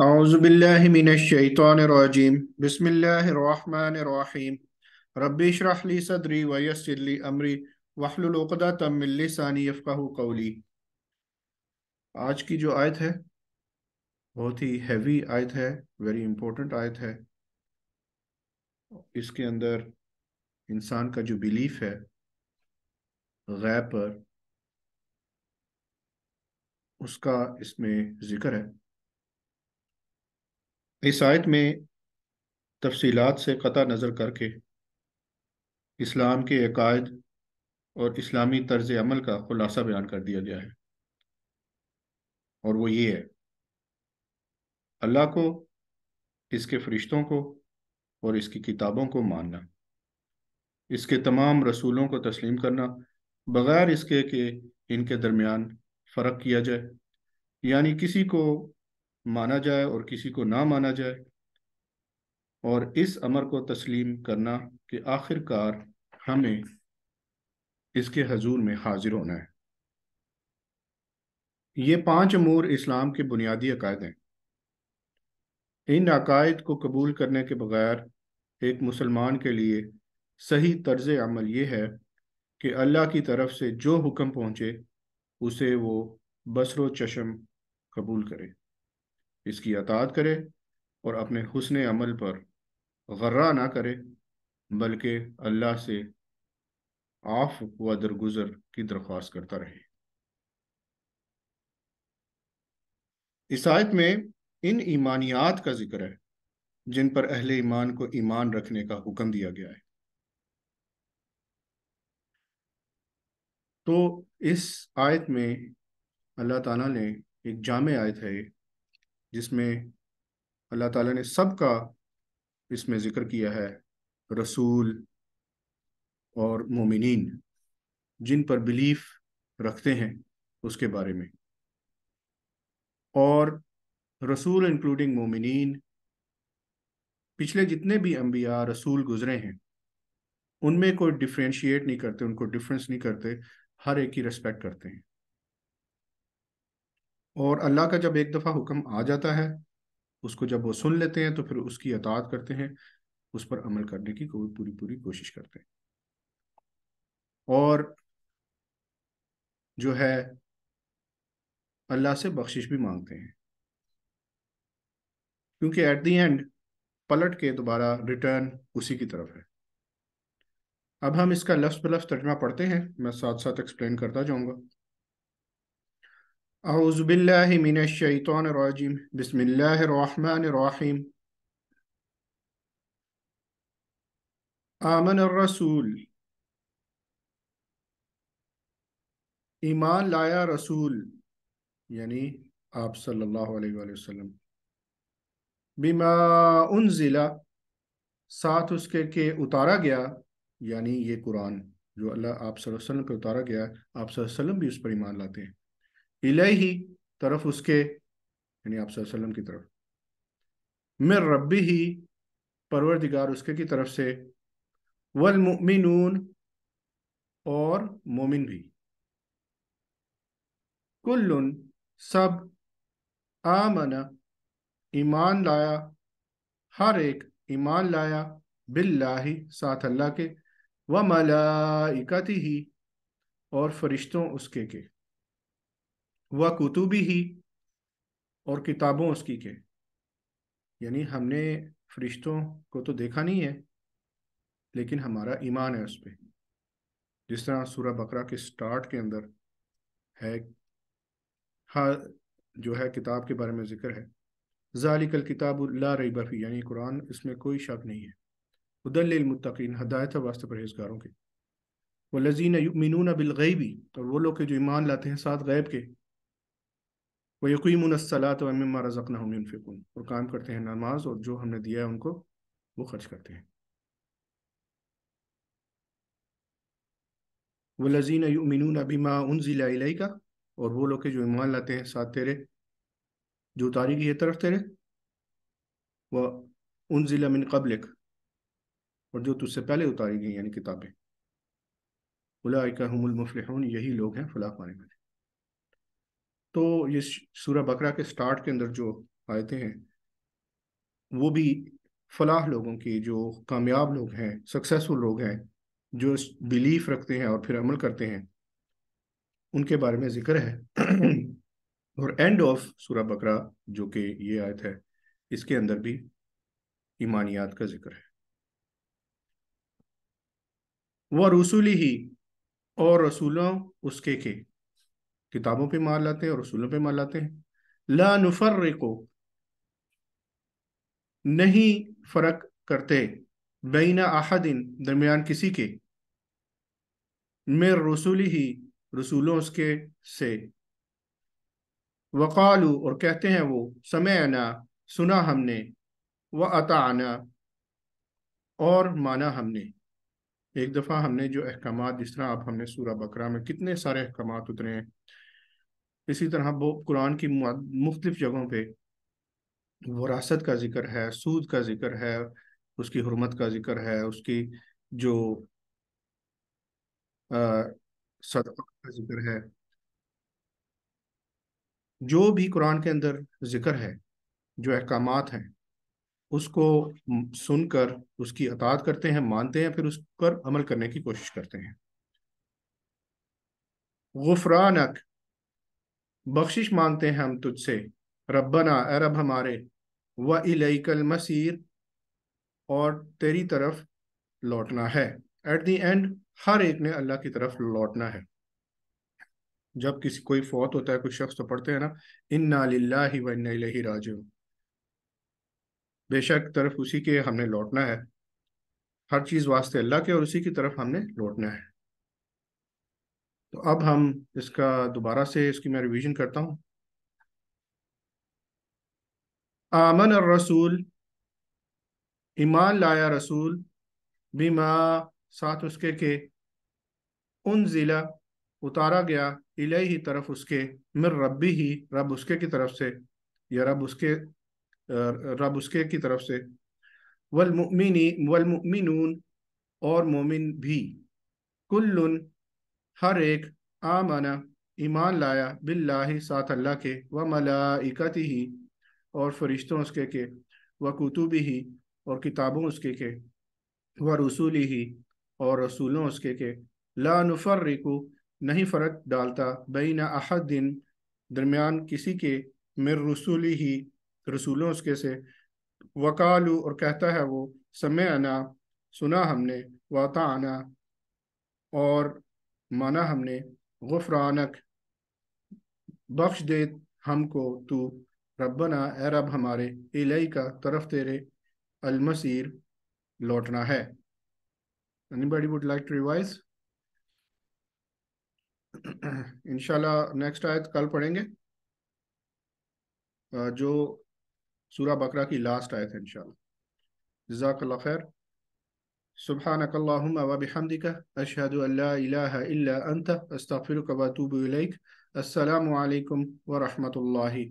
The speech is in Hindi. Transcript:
सदरी वयसली अमरी आज की जो आयत है बहुत ही हैवी आयत है वेरी इम्पोर्टेंट आयत है इसके अंदर इंसान का जो बिलीफ है गैर पर उसका इसमें ज़िक्र है इस आयत में तफसीलात से कतः नज़र करके इस्लाम के अकायद और इस्लामी तर्ज अमल का खुलासा बयान कर दिया गया है और वो ये है अल्लाह को इसके फरिश्तों को और इसकी किताबों को मानना इसके तमाम रसूलों को तस्लीम करना बग़ैर इसके कि इनके दरमियान फ़र्क किया जाए यानी किसी को माना जाए और किसी को ना माना जाए और इस अमर को तस्लीम करना कि आखिरकार हमें इसके हजूर में हाजिर होना है ये पांच अमूर इस्लाम के बुनियादी अकायद हैं इन अकायद को कबूल करने के बगैर एक मुसलमान के लिए सही तर्ज अमल ये है कि अल्लाह की तरफ से जो हुक्म पहुँचे उसे वो बसरो चशम कबूल करे इसकी अतात करे और अपने हुसन अमल पर गर्रा ना करे बल्कि अल्लाह से आफ व दरगुजर की दरख्वास्त करता रहे इस आयत में इन ईमानियात का जिक्र है जिन पर अहले ईमान को ईमान रखने का हुक्म दिया गया है तो इस आयत में अल्लाह ताला ने एक जाम आयत है जिसमें अल्लाह ताला ने का इसमें ज़िक्र किया है रसूल और मोमिन जिन पर बिलीफ रखते हैं उसके बारे में और रसूल इंक्लूडिंग मोमिन पिछले जितने भी अम्बिया रसूल गुजरे हैं उनमें कोई डिफ्रेंशिएट नहीं करते उनको डिफरेंस नहीं करते हर एक की रिस्पेक्ट करते हैं और अल्लाह का जब एक दफ़ा हुक्म आ जाता है उसको जब वो सुन लेते हैं तो फिर उसकी अतात करते हैं उस पर अमल करने की कोई पूरी पूरी कोशिश करते हैं और जो है अल्लाह से बख्शिश भी मांगते हैं क्योंकि एट दी एंड पलट के दोबारा रिटर्न उसी की तरफ है अब हम इसका लफ्ज़ बलफ्स तर्जमा पढ़ते हैं मैं साथ साथ एक्सप्लेन करता जाऊंगा أعوذ بالله من الشيطان الرجيم بسم الله الرحمن الرحيم आमन रसूल ईमान लाया रसूल यानी आप सल्लल्लाहु अलैहि वसल्लम बिमा उन ज़िला साथ उसके के उतारा गया यानी ये कुरान जो अल्लाह आप वसल्लम पे उतारा गया आप वसल्लम भी उस पर ईमान लाते हैं इले ही तरफ उसके यानी आप सल्लम की तरफ मैं रब्बी ही परवरदिगार उसके की तरफ से वलमिनून और मोमिन भी कुल्लुन सब आमन ईमान लाया हर एक ईमान लाया बिल्लाही साथ अल्लाह के व मलाइकती ही और फरिश्तों उसके के वह कुतुबी ही और किताबों उसकी के यानी हमने फरिश्तों को तो देखा नहीं है लेकिन हमारा ईमान है उस पर जिस तरह सूरह बकरा के स्टार्ट के अंदर है हाँ जो है किताब के बारे में जिक्र है जालिकल किताब ला रही बफी यानी कुरान इसमें कोई शक नहीं है उदलमतकीन हदायत वास्तव परहेजगारों के वो लजीन गई बिलगैबी और वो लोग के जो ईमान लाते हैं साथ गैब के व यकीमसलात वम्मा रज़क़ना हम फिकुन और काम करते हैं नमाज और जो हमने दिया है उनको वो खर्च करते हैं वह लजीन युमिन अभिमा उन ज़िला का और वो लोग जो ईमान लाते हैं साथ तेरे जो उतारी गई है तरफ तेरे व उन ज़िला मिन कबलिक और जो तुझसे पहले उतारी गई यानी किताबें उलाइका हमल मुफलहून यही लोग हैं फलाह पाने वाले तो ये सूर्य बकरा के स्टार्ट के अंदर जो आयते हैं वो भी फलाह लोगों की जो कामयाब लोग हैं सक्सेसफुल लोग हैं जो बिलीफ रखते हैं और फिर अमल करते हैं उनके बारे में जिक्र है और एंड ऑफ सूरा बकरा जो कि ये आयत है इसके अंदर भी ईमानियात का जिक्र है वह रसूली ही और रसूलों उसके के किताबों पे मार लाते हैं और रसूलों पे मार लाते हैं ला नुफर को नहीं फर्क करते बेना आहदिन दरमियान किसी के मेर रसूल ही रसूलों उसके से वकालू और कहते हैं वो समय आना सुना हमने व आना और माना हमने एक दफ़ा हमने जो अहकाम जिस तरह आप हमने सूर्य बकरा में कितने सारे अहकाम उतरे हैं इसी तरह वो कुरान की मुख्तफ जगहों पर वरासत का जिक्र है सूद का जिक्र है उसकी हरमत का जिक्र है उसकी जो सदक का जिक्र है जो भी कुरान के अंदर जिक्र है जो अहकाम हैं उसको सुनकर उसकी अतात करते हैं मानते हैं फिर उस पर अमल करने की कोशिश करते हैं गुफरानक बख्शिश मांगते हैं हम तुझसे रब्बना ए रब हमारे व इलकल मसीर और तेरी तरफ लौटना है एट दी एंड हर एक ने अल्लाह की तरफ लौटना है जब किसी कोई फौत होता है कोई शख्स तो पढ़ते हैं ना इन्ना लाही व इन्ना राजू बेशक तरफ उसी के हमने लौटना है हर चीज़ वास्ते अल्लाह के और उसी की तरफ हमने लौटना है तो अब हम इसका दोबारा से इसकी मैं रिवीजन करता हूँ आमन और रसूल ईमान लाया रसूल बीमा साथ उसके के उन ज़िला उतारा गया इले ही तरफ उसके मिर रबी ही रब उसके की तरफ से या रब उसके रब उसके की तरफ से वलमिनी वलमिनून और मोमिन भी कुल्लुन हर एक आमाना ईमान लाया बिल्ला साथ अल्लाह के व मलाकती ही और फरिश्तों उसके के व कुतुबी ही और किताबों उसके के व रसूली ही और रसूलों उसके के ला नुफर्रिकु नहीं फ़र्क डालता बैन अहद दिन दरमियान किसी के मिर रसूली ही रसूलों उसके से वकालू और कहता है वो समय आना सुना हमने वाता आना और माना हमने गफरानक बख्श दे हमको तू रबना ए रब हमारे इलाई का तरफ तेरे अलमसीर लौटना है anybody would like to revise इंशाल्लाह नेक्स्ट आयत कल पढ़ेंगे जो सूर्य बकरा की लास्ट आयत है इनशाला जजाकल्ला खैर सुबहानक वबिहमदिक अशहद अल्ला अंत अस्तफ़िर वतूब अलैक असलकम वरहमल